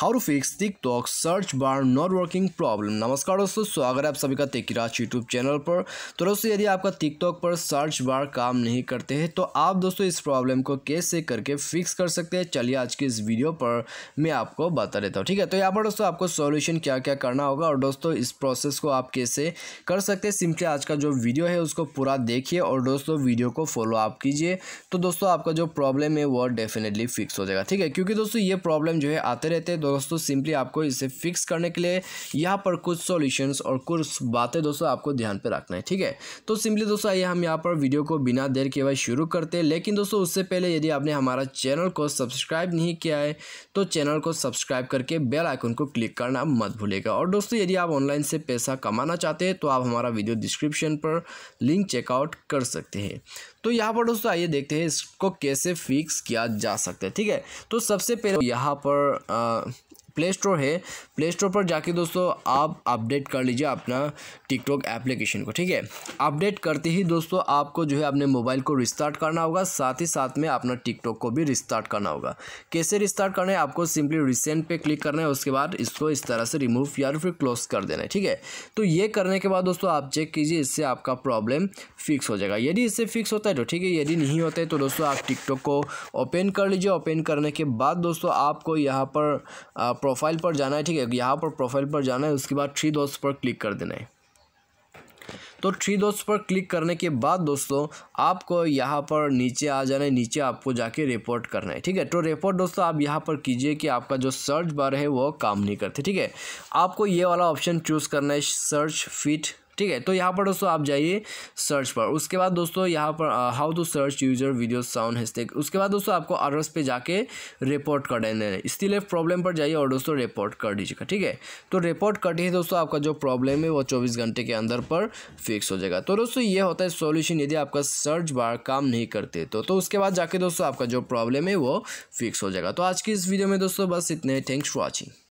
how to fix TikTok search bar not working problem नमस्कार दोस्तों स्वागत है आप सभी का तेकिराज यूट्यूब चैनल पर तो दोस्तों यदि आपका टिकटॉक पर सर्च बार काम नहीं करते हैं तो आप दोस्तों इस प्रॉब्लम को कैसे करके फिक्स कर सकते हैं चलिए आज के इस वीडियो पर मैं आपको बता देता हूँ ठीक है तो यहाँ पर दोस्तों आपको सोल्यूशन क्या क्या करना होगा और दोस्तों इस प्रोसेस को आप कैसे कर सकते हैं सिंपली आज का जो वीडियो है उसको पूरा देखिए और दोस्तों वीडियो को फॉलो आप कीजिए तो दोस्तों आपका जो प्रॉब्लम है वो डेफिनेटली फिक्स हो जाएगा ठीक है क्योंकि दोस्तों ये प्रॉब्लम जो है आते रहते हैं दोस्तों सिंपली आपको इसे फिक्स करने के लिए यहाँ पर कुछ सॉल्यूशंस और कुछ बातें दोस्तों आपको ध्यान पर रखना है ठीक है तो सिंपली दोस्तों आइए हम यहाँ पर वीडियो को बिना देर के बाद शुरू करते हैं लेकिन दोस्तों उससे पहले यदि आपने हमारा चैनल को सब्सक्राइब नहीं किया है तो चैनल को सब्सक्राइब करके बेल आइकन को क्लिक करना मत भूलेगा और दोस्तों यदि आप ऑनलाइन से पैसा कमाना चाहते हैं तो आप हमारा वीडियो डिस्क्रिप्शन पर लिंक चेकआउट कर सकते हैं तो यहाँ पर दोस्तों आइए देखते हैं इसको कैसे फिक्स किया जा सकता है ठीक है तो सबसे पहले यहाँ पर प्ले स्टोर है प्ले स्टोर पर जाके दोस्तों आप अपडेट कर लीजिए अपना टिकटॉक एप्लीकेशन को ठीक है अपडेट करते ही दोस्तों आपको जो है अपने मोबाइल को रिस्टार्ट करना होगा साथ ही साथ में अपना टिकटॉक को भी रिस्टार्ट करना होगा कैसे रिस्टार्ट करना है आपको सिंपली रिसेंट पे क्लिक करना है उसके बाद इसको इस तरह से रिमूव या फिर क्लोज कर देना है ठीक है तो ये करने के बाद दोस्तों आप चेक कीजिए इससे आपका प्रॉब्लम फिक्स हो जाएगा यदि इससे फिक्स होता है तो ठीक है यदि नहीं होता है तो दोस्तों आप टिकटॉक को ओपन कर लीजिए ओपन करने के बाद दोस्तों आपको यहाँ पर प्रोफाइल पर जाना है ठीक है यहाँ पर प्रोफाइल पर जाना है उसके बाद थ्री दोस्त पर क्लिक कर देना है तो थ्री दोस्त पर क्लिक करने के बाद दोस्तों आपको यहाँ पर नीचे आ जाना है नीचे आपको जाके रिपोर्ट करना है ठीक है तो रिपोर्ट दोस्तों आप यहाँ पर कीजिए कि आपका जो सर्च बार है वो काम नहीं करते ठीक है आपको ये वाला ऑप्शन चूज़ करना है सर्च फिट ठीक है तो यहाँ पर दोस्तों आप जाइए सर्च पर उसके बाद दोस्तों यहाँ पर how to search user video sound hashtag उसके बाद दोस्तों आपको अड्रेस पे जाके रिपोर्ट कर देने इसी लिए प्रॉब्लम पर जाइए और दोस्तों रिपोर्ट कर दीजिएगा ठीक है तो रिपोर्ट कर दिए दोस्तों आपका जो प्रॉब्लम है वो चौबीस घंटे के अंदर पर फिक्स हो जाएगा तो दोस्तों ये होता है सोल्यूशन यदि आपका सर्च बार काम नहीं करते तो तो उसके बाद जाके दोस्तों आपका जो प्रॉब्लम है वो फिक्स हो जाएगा तो आज की इस वीडियो में दोस्तों बस इतने थैंक्स फॉर वॉचिंग